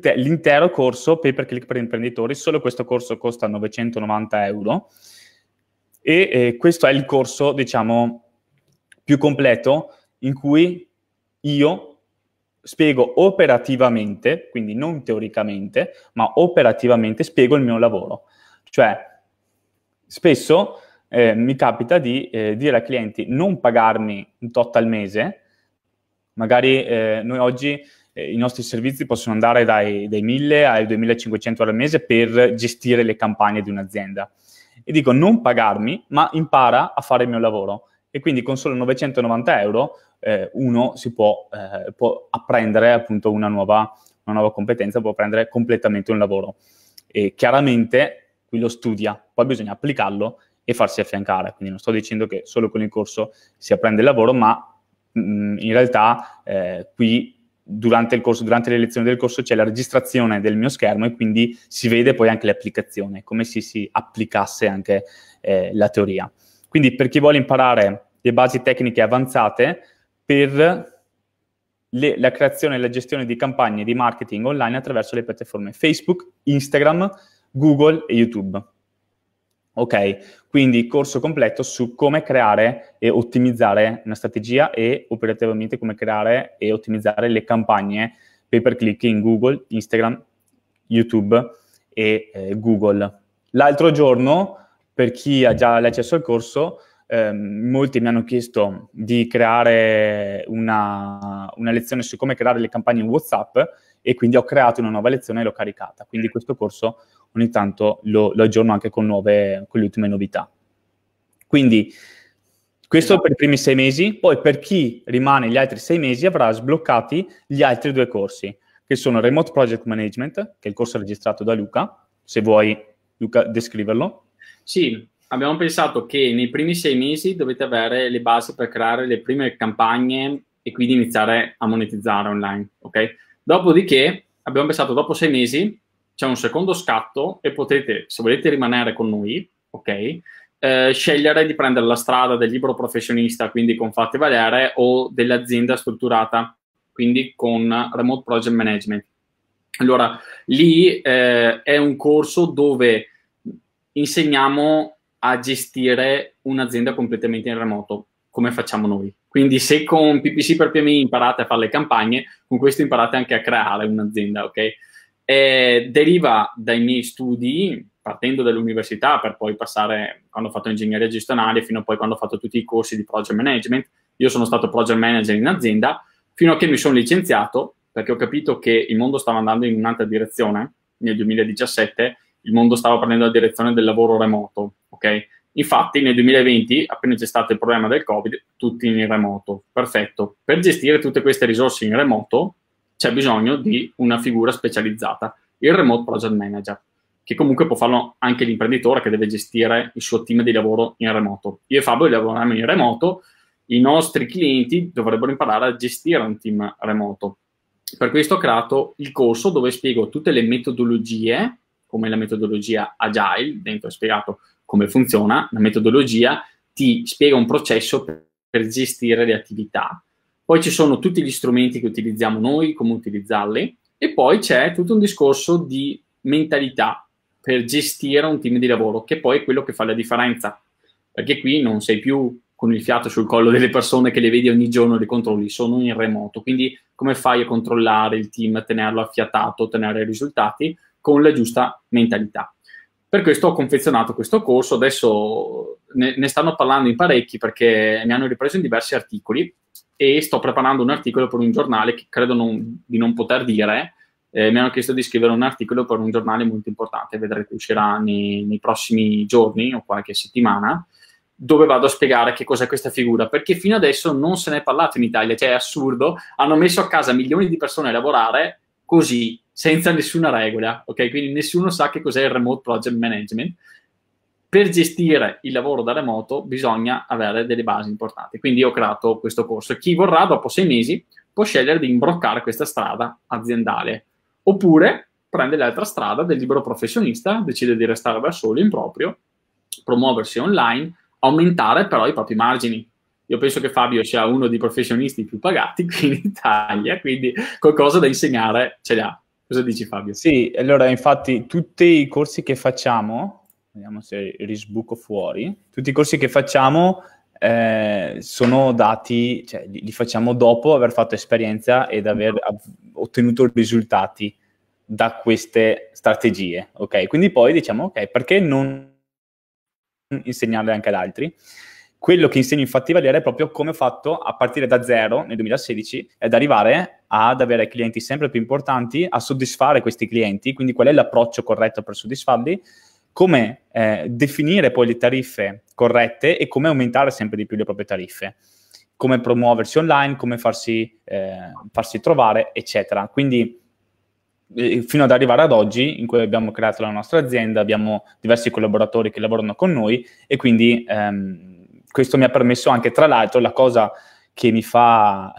te- l'intero corso Paper Click per imprenditori, solo questo corso costa 990 euro e eh, questo è il corso, diciamo, più completo in cui io spiego operativamente, quindi non teoricamente, ma operativamente spiego il mio lavoro. Cioè, spesso eh, mi capita di eh, dire ai clienti non pagarmi un tot al mese, magari eh, noi oggi eh, i nostri servizi possono andare dai, dai 1000 ai 2500 euro al mese per gestire le campagne di un'azienda. E dico non pagarmi, ma impara a fare il mio lavoro. E quindi con solo 990 euro eh, uno si può, eh, può apprendere appunto una nuova, una nuova competenza, può prendere completamente un lavoro. E chiaramente qui lo studia, poi bisogna applicarlo e farsi affiancare. Quindi non sto dicendo che solo con il corso si apprende il lavoro, ma mh, mm, in realtà eh, qui durante, corso, durante le lezioni del corso c'è la registrazione del mio schermo e quindi si vede poi anche l'applicazione, come se si applicasse anche eh, la teoria. Quindi per chi vuole imparare le basi tecniche avanzate per le, la creazione e la gestione di campagne di marketing online attraverso le piattaforme Facebook, Instagram, Google e YouTube. Ok, quindi corso completo su come creare e ottimizzare una strategia e operativamente come creare e ottimizzare le campagne pay per click in Google, Instagram, YouTube e eh, Google. L'altro giorno, per chi ha già l'accesso al corso, eh, molti mi hanno chiesto di creare una, una lezione su come creare le campagne in WhatsApp e quindi ho creato una nuova lezione e l'ho caricata. Quindi questo corso ogni tanto lo, lo aggiorno anche con, nuove, con le ultime novità. Quindi questo per i primi sei mesi, poi per chi rimane gli altri sei mesi avrà sbloccati gli altri due corsi, che sono Remote Project Management, che è il corso registrato da Luca, se vuoi Luca descriverlo. Sì, abbiamo pensato che nei primi sei mesi dovete avere le basi per creare le prime campagne e quindi iniziare a monetizzare online, ok? Dopodiché abbiamo pensato dopo sei mesi c'è un secondo scatto e potete, se volete rimanere con noi, ok, eh, scegliere di prendere la strada del libro professionista, quindi con Fatti Valere, o dell'azienda strutturata, quindi con Remote Project Management. Allora, lì eh, è un corso dove insegniamo a gestire un'azienda completamente in remoto, come facciamo noi. Quindi se con PPC per PMI imparate a fare le campagne, con questo imparate anche a creare un'azienda, ok? eh, deriva dai miei studi, partendo dall'università per poi passare quando ho fatto ingegneria gestionale fino a poi quando ho fatto tutti i corsi di project management. Io sono stato project manager in azienda fino a che mi sono licenziato perché ho capito che il mondo stava andando in un'altra direzione. Nel 2017 il mondo stava prendendo la direzione del lavoro remoto, ok? Infatti nel 2020, appena c'è stato il problema del Covid, tutti in remoto. Perfetto. Per gestire tutte queste risorse in remoto, c'è bisogno di una figura specializzata, il remote project manager, che comunque può farlo anche l'imprenditore che deve gestire il suo team di lavoro in remoto. Io e Fabio lavoriamo in remoto, i nostri clienti dovrebbero imparare a gestire un team remoto. Per questo ho creato il corso dove spiego tutte le metodologie, come la metodologia Agile, dentro ho spiegato come funziona, la metodologia ti spiega un processo per gestire le attività poi ci sono tutti gli strumenti che utilizziamo noi, come utilizzarli, e poi c'è tutto un discorso di mentalità per gestire un team di lavoro, che poi è quello che fa la differenza. Perché qui non sei più con il fiato sul collo delle persone che le vedi ogni giorno e le controlli, sono in remoto. Quindi come fai a controllare il team, a tenerlo affiatato, ottenere risultati con la giusta mentalità. Per questo ho confezionato questo corso, adesso ne, ne stanno parlando in parecchi perché mi hanno ripreso in diversi articoli e sto preparando un articolo per un giornale che credo non, di non poter dire. Eh, mi hanno chiesto di scrivere un articolo per un giornale molto importante, vedrete uscirà nei, nei prossimi giorni o qualche settimana, dove vado a spiegare che cos'è questa figura, perché fino adesso non se ne è parlato in Italia, cioè è assurdo, hanno messo a casa milioni di persone a lavorare così, senza nessuna regola, ok? Quindi nessuno sa che cos'è il remote project management per gestire il lavoro da remoto bisogna avere delle basi importanti. Quindi io ho creato questo corso. Chi vorrà, dopo sei mesi, può scegliere di imbroccare questa strada aziendale. Oppure prende l'altra strada del libero professionista, decide di restare da solo in proprio, promuoversi online, aumentare però i propri margini. Io penso che Fabio sia uno dei professionisti più pagati qui in Italia, quindi qualcosa da insegnare ce l'ha. Cosa dici Fabio? Sì, allora infatti tutti i corsi che facciamo vediamo se risbuco fuori, tutti i corsi che facciamo eh, sono dati, cioè li, li, facciamo dopo aver fatto esperienza ed aver mm-hmm. ottenuto risultati da queste strategie, ok? Quindi poi diciamo, ok, perché non insegnarle anche ad altri? Quello che insegno infatti Valeria è proprio come ho fatto a partire da zero nel 2016 ed arrivare ad avere clienti sempre più importanti, a soddisfare questi clienti, quindi qual è l'approccio corretto per soddisfarli come eh, definire poi le tariffe corrette e come aumentare sempre di più le proprie tariffe, come promuoversi online, come farsi, eh, farsi trovare, eccetera. Quindi eh, fino ad arrivare ad oggi, in cui abbiamo creato la nostra azienda, abbiamo diversi collaboratori che lavorano con noi e quindi ehm, questo mi ha permesso anche, tra l'altro, la cosa che mi fa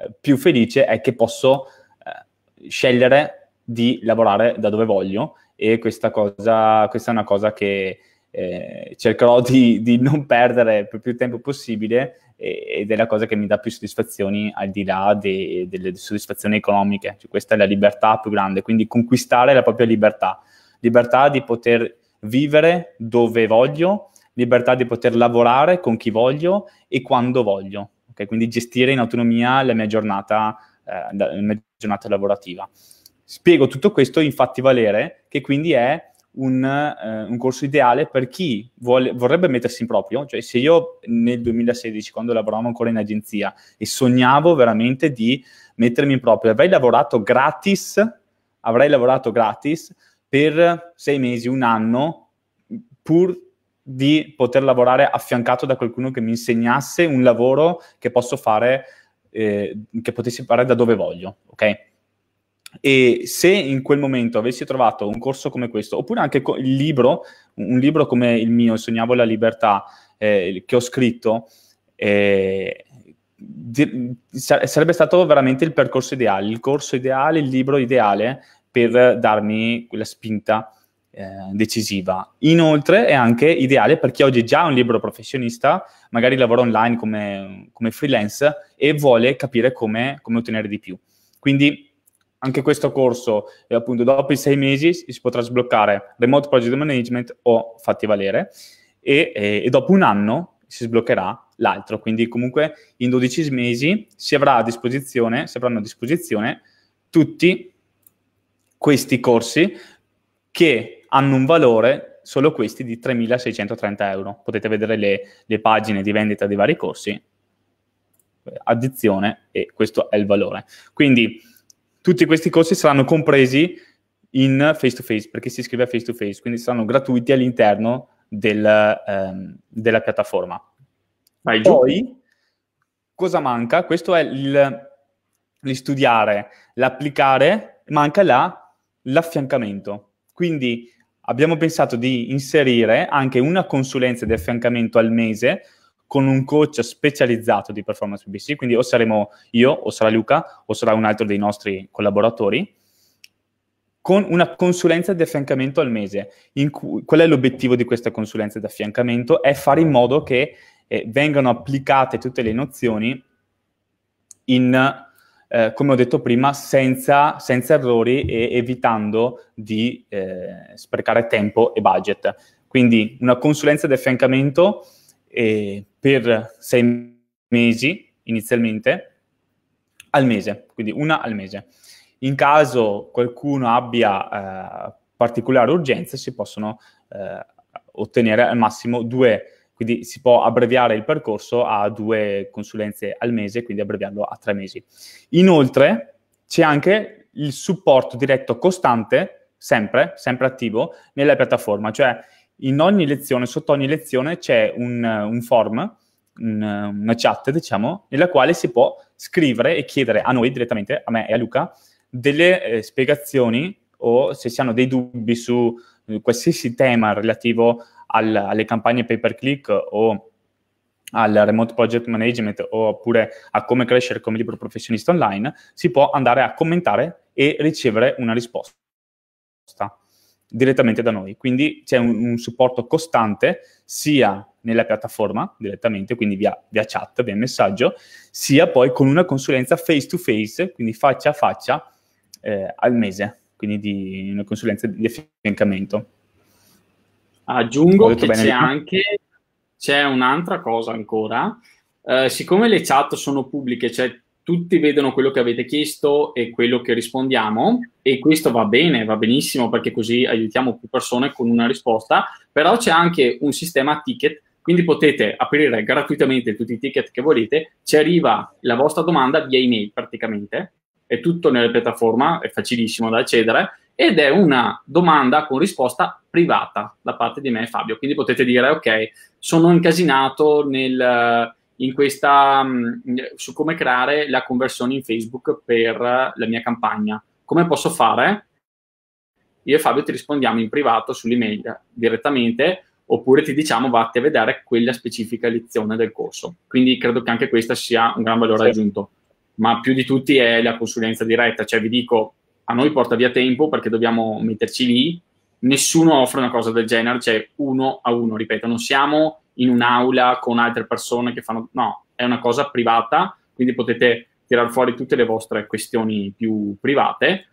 eh, più felice è che posso eh, scegliere di lavorare da dove voglio e questa, cosa, questa è una cosa che eh, cercherò di, di, non perdere per più tempo possibile ed è la cosa che mi dà più soddisfazioni al di là de, delle soddisfazioni economiche. Cioè, questa è la libertà più grande, quindi conquistare la propria libertà, libertà di poter vivere dove voglio, libertà di poter lavorare con chi voglio e quando voglio. Okay? Quindi gestire in autonomia la mia giornata, eh, la mia giornata lavorativa. Spiego tutto questo in Fatti Valere, che quindi è un, eh, un corso ideale per chi vuole, vorrebbe mettersi in proprio. Cioè, se io nel 2016, quando lavoravo ancora in agenzia, e sognavo veramente di mettermi in proprio, avrei lavorato gratis, avrei lavorato gratis per sei mesi, un anno, pur di poter lavorare affiancato da qualcuno che mi insegnasse un lavoro che posso fare, eh, che potessi fare da dove voglio, ok? E se in quel momento avessi trovato un corso come questo, oppure anche co- il libro, un libro come il mio, Sognavo la libertà, eh, che ho scritto, eh, sarebbe stato veramente il percorso ideale, il corso ideale, il libro ideale per darmi quella spinta eh, decisiva. Inoltre è anche ideale per chi oggi è già un libero professionista, magari lavora online come, come freelance e vuole capire come, come ottenere di più. Quindi anche questo corso, eh, appunto, dopo i sei mesi si potrà sbloccare Remote Project Management o Fatti Valere e, eh, e dopo un anno si sbloccherà l'altro. Quindi comunque in 12 mesi si, avrà a disposizione, si avranno a disposizione tutti questi corsi che hanno un valore solo questi di 3.630 euro. Potete vedere le, le pagine di vendita dei vari corsi, eh, addizione e questo è il valore. Quindi tutti questi corsi saranno compresi in face to face perché si iscrive a face to face, quindi saranno gratuiti all'interno del, ehm, della piattaforma. Vai Poi, cosa manca? Questo è il, il studiare, l'applicare, manca la, l'affiancamento. Quindi abbiamo pensato di inserire anche una consulenza di affiancamento al mese con un coach specializzato di performance PPC, quindi o saremo io, o sarà Luca, o sarà un altro dei nostri collaboratori, con una consulenza di affiancamento al mese. Cui, qual è l'obiettivo di questa consulenza di affiancamento? È fare in modo che eh, vengano applicate tutte le nozioni in, eh, come ho detto prima, senza, senza errori e evitando di eh, sprecare tempo e budget. Quindi una consulenza di affiancamento eh, per sei mesi inizialmente al mese, quindi una al mese. In caso qualcuno abbia eh, particolare urgenza si possono eh, ottenere al massimo due, quindi si può abbreviare il percorso a due consulenze al mese, quindi abbreviarlo a tre mesi. Inoltre c'è anche il supporto diretto costante, sempre, sempre attivo, nella piattaforma, cioè in ogni lezione, sotto ogni lezione c'è un, un form, un, una chat, diciamo, nella quale si può scrivere e chiedere a noi direttamente, a me e a Luca, delle eh, spiegazioni o se si hanno dei dubbi su eh, qualsiasi tema relativo al, alle campagne pay per click o al remote project management oppure a come crescere come libro professionista online, si può andare a commentare e ricevere una risposta direttamente da noi. Quindi c'è un, un supporto costante sia nella piattaforma direttamente, quindi via, via, chat, via messaggio, sia poi con una consulenza face to face, quindi faccia a faccia eh, al mese, quindi di una consulenza di affiancamento. Aggiungo che c'è anche c'è un'altra cosa ancora. Eh, siccome le chat sono pubbliche, cioè tutti vedono quello che avete chiesto e quello che rispondiamo e questo va bene, va benissimo perché così aiutiamo più persone con una risposta, però c'è anche un sistema ticket, quindi potete aprire gratuitamente tutti i ticket che volete, ci arriva la vostra domanda via email praticamente, è tutto nella piattaforma, è facilissimo da accedere ed è una domanda con risposta privata da parte di me e Fabio, quindi potete dire ok, sono incasinato nel in questa, mm, su come creare la conversione in Facebook per la mia campagna. Come posso fare? Io e Fabio ti rispondiamo in privato sull'email direttamente oppure ti diciamo vatti a vedere quella specifica lezione del corso. Quindi credo che anche questa sia un gran valore sì. aggiunto. Ma più di tutti è la consulenza diretta, cioè vi dico, a noi porta via tempo perché dobbiamo metterci lì, nessuno offre una cosa del genere, cioè uno a uno, ripeto, non siamo in un'aula con altre persone che fanno... No, è una cosa privata, quindi potete tirare fuori tutte le vostre questioni più private.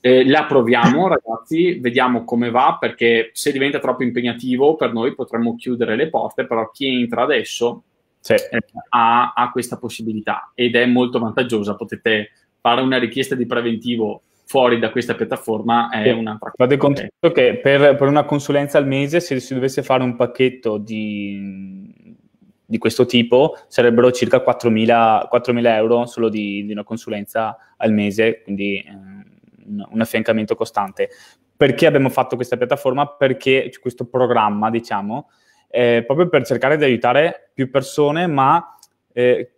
Eh, la proviamo, ragazzi, vediamo come va, perché se diventa troppo impegnativo per noi potremmo chiudere le porte, però chi entra adesso sì. eh, ha, ha, questa possibilità ed è molto vantaggiosa. Potete fare una richiesta di preventivo fuori da questa piattaforma è un'altra cosa. Vado conto che per, per, una consulenza al mese, se si dovesse fare un pacchetto di, di questo tipo, sarebbero circa 4.000, 4.000 euro solo di, di, una consulenza al mese, quindi eh, un affiancamento costante. Perché abbiamo fatto questa piattaforma? Perché questo programma, diciamo, eh, proprio per cercare di aiutare più persone, ma eh,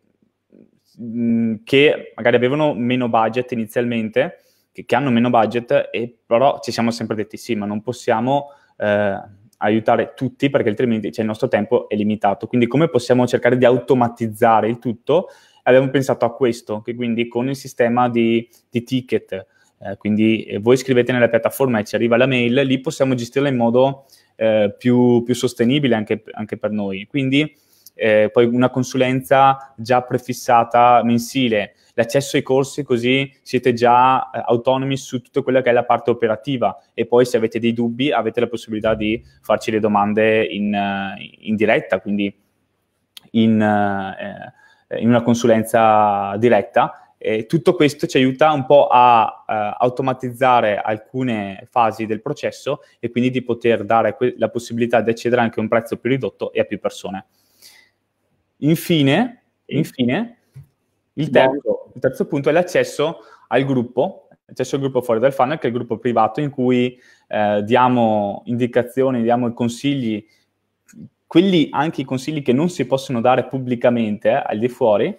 che magari avevano meno budget inizialmente che, che hanno meno budget, e però ci siamo sempre detti sì, ma non possiamo eh, aiutare tutti perché altrimenti cioè, il nostro tempo è limitato. Quindi come possiamo cercare di automatizzare il tutto? Abbiamo pensato a questo, che quindi con il sistema di, di ticket, eh, quindi eh, voi scrivete nella piattaforma e ci arriva la mail, lì possiamo gestirla in modo eh, più, più, sostenibile anche, anche per noi. Quindi eh, poi una consulenza già prefissata mensile, l'accesso ai corsi così siete già eh, autonomi su tutta quella che è la parte operativa e poi se avete dei dubbi avete la possibilità di farci le domande in, eh, in diretta, quindi in, eh, in una consulenza diretta eh, tutto questo ci aiuta un po' a eh, automatizzare alcune fasi del processo e quindi di poter dare que- la possibilità di accedere anche a un prezzo più ridotto e a più persone. Infine, infine il, terzo, il terzo punto è l'accesso al gruppo Accesso al gruppo fuori dal funnel, che è il gruppo privato in cui eh, diamo indicazioni, diamo consigli, quelli anche i consigli che non si possono dare pubblicamente eh, al di fuori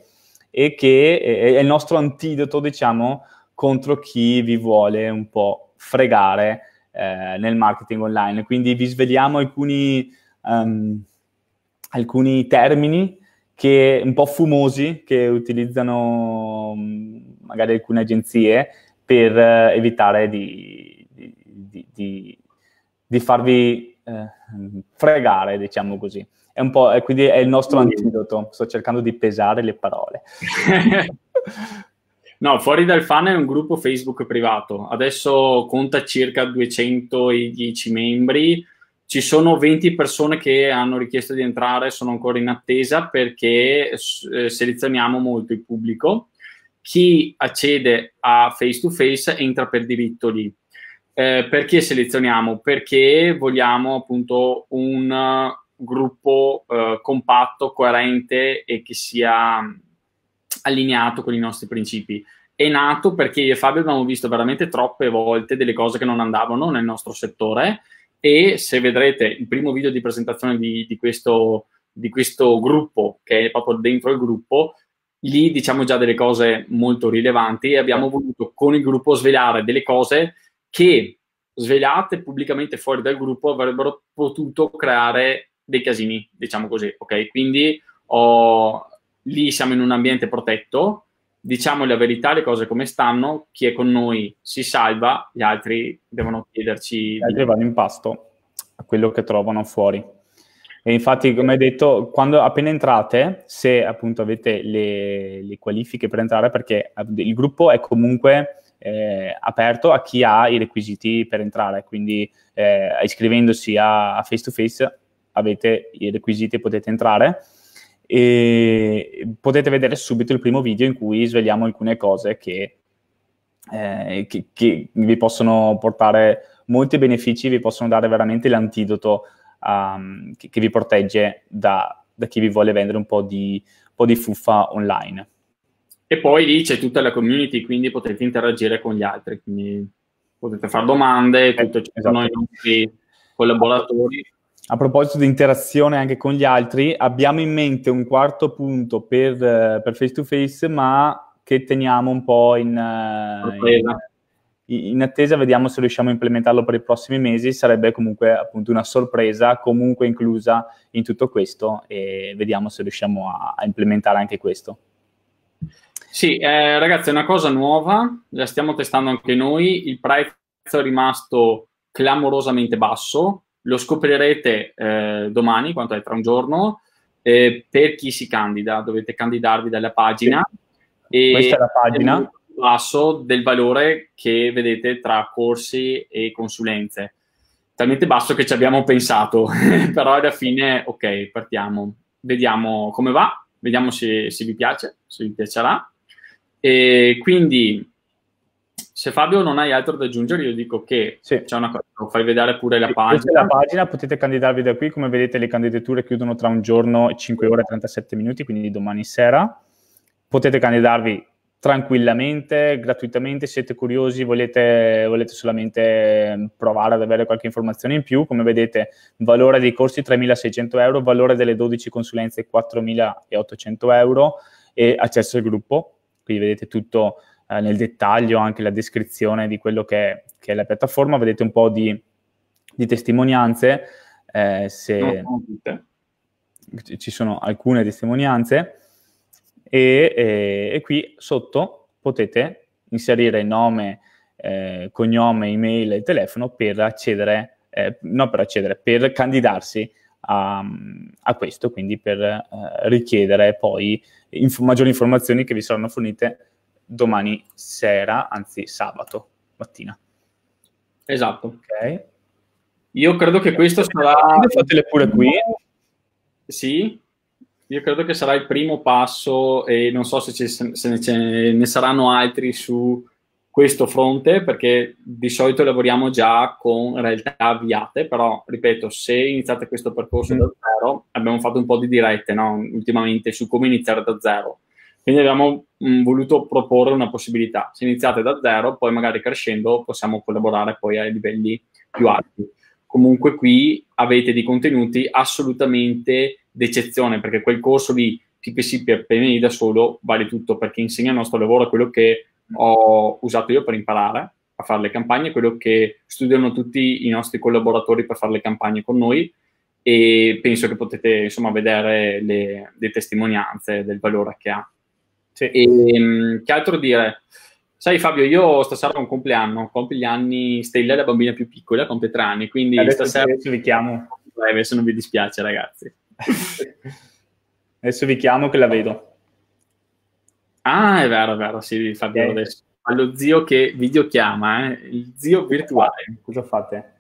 e che è, è il nostro antidoto, diciamo, contro chi vi vuole un po' fregare eh, nel marketing online. Quindi vi sveliamo alcuni, um, alcuni termini che, un po' fumosi che utilizzano mm, magari alcune agenzie per eh, evitare di, di, di, di farvi eh, fregare, diciamo così. È un po', eh, quindi è il nostro mm. antidoto. Sto cercando di pesare le parole. no, Fuori dal Fan è un gruppo Facebook privato. Adesso conta circa 210 membri ci sono 20 persone che hanno richiesto di entrare, sono ancora in attesa perché eh, selezioniamo molto il pubblico. Chi accede a face to face entra per diritto lì. Eh, perché selezioniamo? Perché vogliamo appunto un gruppo uh, compatto, coerente e che sia mm, allineato con i nostri principi. È nato perché io e Fabio abbiamo visto veramente troppe volte delle cose che non andavano nel nostro settore e se vedrete il primo video di presentazione di, di, questo, di questo gruppo, che è proprio dentro il gruppo, lì diciamo già delle cose molto rilevanti e abbiamo certo. voluto con il gruppo svelare delle cose che svelate pubblicamente fuori dal gruppo avrebbero potuto creare dei casini, diciamo così, ok? Quindi oh, lì siamo in un ambiente protetto, diciamo la verità, le cose come stanno, chi è con noi si salva, gli altri devono chiederci... Gli altri vanno in pasto a quello che trovano fuori. E infatti, come hai detto, quando appena entrate, se appunto avete le, le qualifiche per entrare, perché il gruppo è comunque eh, aperto a chi ha i requisiti per entrare, quindi eh, iscrivendosi a, a face to face avete i requisiti e potete entrare e potete vedere subito il primo video in cui svegliamo alcune cose che, eh, che, che vi possono portare molti benefici, vi possono dare veramente l'antidoto um, che, che, vi protegge da, da, chi vi vuole vendere un po' di, un po di fuffa online. E poi lì c'è tutta la community, quindi potete interagire con gli altri, quindi potete fare domande, tutto, ci eh, esatto. sono i nostri collaboratori a proposito di interazione anche con gli altri, abbiamo in mente un quarto punto per, eh, per face to face, ma che teniamo un po' in, eh, in, in, attesa, vediamo se riusciamo a implementarlo per i prossimi mesi, sarebbe comunque appunto una sorpresa, comunque inclusa in tutto questo e vediamo se riusciamo a, a implementare anche questo. Sì, eh, ragazzi, è una cosa nuova, la stiamo testando anche noi, il prezzo è rimasto clamorosamente basso, lo scoprirete eh, domani, quanto è tra un giorno. Eh, per chi si candida, dovete candidarvi dalla pagina. Sì. Questa è la pagina. Basso del valore che vedete tra corsi e consulenze. Talmente basso che ci abbiamo pensato, però alla fine, ok, partiamo, vediamo come va, vediamo se, se vi piace, se vi piacerà. E quindi se Fabio non hai altro da aggiungere, io dico che sì. c'è una cosa, lo fai vedere pure la sì, pagina. la pagina, potete candidarvi da qui, come vedete le candidature chiudono tra un giorno e 5 ore e 37 minuti, quindi domani sera. Potete candidarvi tranquillamente, gratuitamente, siete curiosi, volete, volete solamente provare ad avere qualche informazione in più. Come vedete, valore dei corsi 3.600 euro, valore delle 12 consulenze 4.800 euro e accesso al gruppo. Quindi vedete tutto eh, nel dettaglio anche la descrizione di quello che, che è la piattaforma, vedete un po' di, di testimonianze, eh, se ci sono alcune testimonianze, e, e, e, qui sotto potete inserire nome, eh, cognome, email e telefono per accedere, eh, no per accedere, per candidarsi a, a questo, quindi per eh, richiedere poi inf- maggiori informazioni che vi saranno fornite domani sera, anzi sabato mattina. Esatto. Ok. Io credo che questo sarà... Fatele pure qui. Sì, io credo che sarà il primo passo e non so se, ce, se ce ne saranno altri su questo fronte perché di solito lavoriamo già con realtà avviate, però ripeto, se iniziate questo percorso mm. da zero, abbiamo fatto un po' di dirette no? ultimamente su come iniziare da zero quindi abbiamo mh, mm, voluto proporre una possibilità. Se iniziate da zero, poi magari crescendo possiamo collaborare poi a livelli più alti. Comunque qui avete dei contenuti assolutamente d'eccezione, perché quel corso di TPC per PMI da solo vale tutto, perché insegna il nostro lavoro, quello che ho usato io per imparare a fare le campagne, quello che studiano tutti i nostri collaboratori per fare le campagne con noi e penso che potete insomma vedere le, le testimonianze del valore che ha. Sì. E, ehm, che altro dire? Sai Fabio, io stasera ho un compleanno, compie gli anni Stella, la bambina più piccola, compie tre anni, quindi adesso stasera... Eh, adesso vi chiamo. Breve, se non vi dispiace ragazzi. adesso vi chiamo che la vedo. Ah, è vero, è vero, sì, Fabio okay. adesso. Allo zio che videochiama, eh? il zio virtuale. Cosa fate?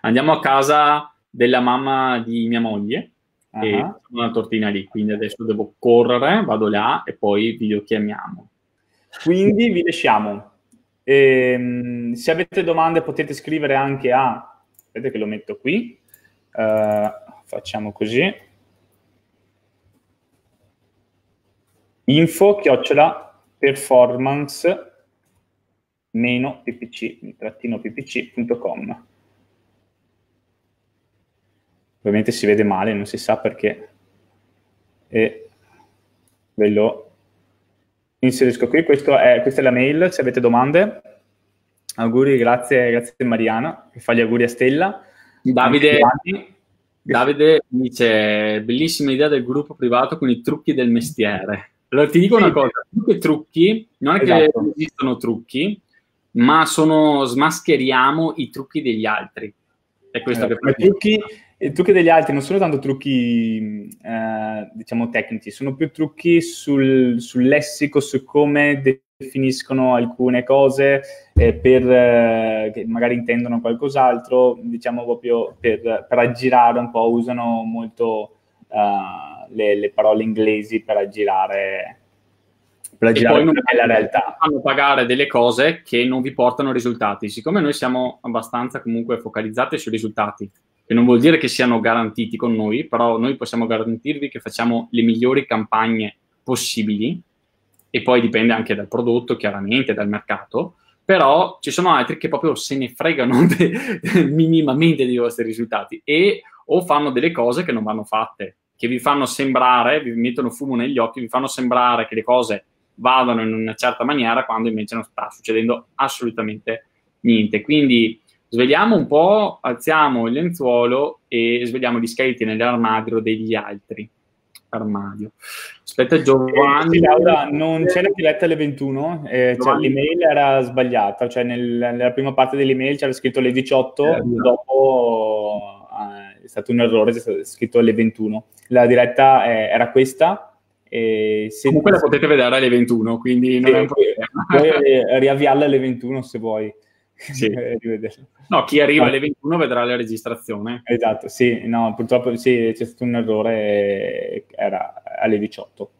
Andiamo a casa della mamma di mia moglie uh-huh. e una tortina lì, quindi adesso devo correre, vado là e poi videochiamiamo. Quindi vi lasciamo. E, ehm, se avete domande potete scrivere anche a, vedete che lo metto qui, uh, facciamo così, info chiocciola performance meno ppc-ppc.com Ovviamente si vede male, non si sa perché. E ve lo inserisco qui. È, questa è la mail, se avete domande. Auguri, grazie, grazie Mariana, che fa gli auguri a Stella. Davide, Davide dice, bellissima idea del gruppo privato con i trucchi del mestiere. Allora ti dico sì. una cosa, più che trucchi, non è esatto. che esistono trucchi, ma sono, smascheriamo i trucchi degli altri. È questo allora, eh, che... I trucchi il trucco degli altri non sono tanto trucchi, mm, eh, diciamo, tecnici, sono più trucchi sul, sul lessico, su come definiscono alcune cose eh, per, eh, che magari intendono qualcos'altro, diciamo proprio per, per aggirare un po', usano molto eh, le, le, parole inglesi per aggirare, per aggirare non la realtà. Fanno pagare delle cose che non vi portano risultati. Siccome noi siamo abbastanza comunque focalizzati sui risultati, che non vuol dire che siano garantiti con noi, però noi possiamo garantirvi che facciamo le migliori campagne possibili e poi dipende anche dal prodotto, chiaramente, dal mercato, però ci sono altri che proprio se ne fregano de- minimamente dei vostri risultati e o fanno delle cose che non vanno fatte, che vi fanno sembrare, vi mettono fumo negli occhi, vi fanno sembrare che le cose vadano in una certa maniera quando invece non sta succedendo assolutamente niente. Quindi Svegliamo un po', alziamo il lenzuolo e svegliamo gli scheletri nell'armadio degli altri. Armadio. Aspetta Giovanni. Eh, Laura, non c'è la diretta alle 21, eh, cioè, l'email era sbagliata, cioè nel, nella prima parte dell'email c'era scritto alle 18, eh, dopo eh, è stato un errore, c'è scritto alle 21. La diretta eh, era questa, e se Comunque la potete vedere alle 21, quindi non sì, è un problema. Puoi eh, riavviarla alle 21 se vuoi. Sì. No, chi arriva eh. alle 21 vedrà la registrazione. Esatto, sì, no, purtroppo sì, c'è stato un errore, eh, era alle 18.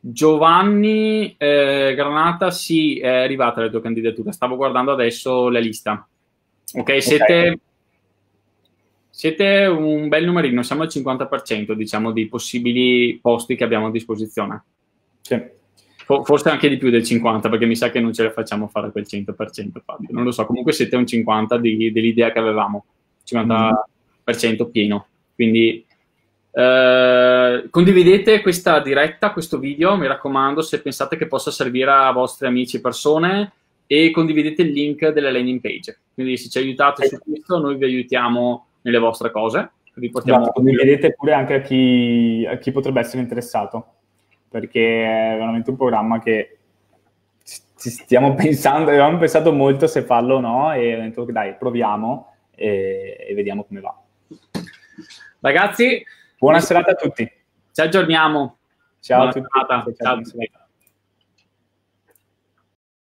Giovanni eh, Granata, sì, è arrivata la tua candidatura. Stavo guardando adesso la lista. Ok, okay. siete, siete un bel numerino, siamo al 50% diciamo di possibili posti che abbiamo a disposizione. Sì forse anche di più del 50, perché mi sa che non ce la facciamo fare quel 100% Fabio, non lo so, comunque siete un 50 di, dell'idea che avevamo, 50% mm. pieno, quindi eh, condividete questa diretta, questo video, mi raccomando, se pensate che possa servire a vostri amici e persone e condividete il link della landing page, quindi se ci aiutate su ecco. questo noi vi aiutiamo nelle vostre cose. Riportiamo Guarda, esatto, condividete pure anche a chi, a chi potrebbe essere interessato perché è veramente un programma che ci stiamo pensando, abbiamo pensato molto se farlo o no e ho detto dai, proviamo e, e vediamo come va. Ragazzi, buona serata a tutti. Ci aggiorniamo. Ciao buona a tutti. Serata. ciao. ciao.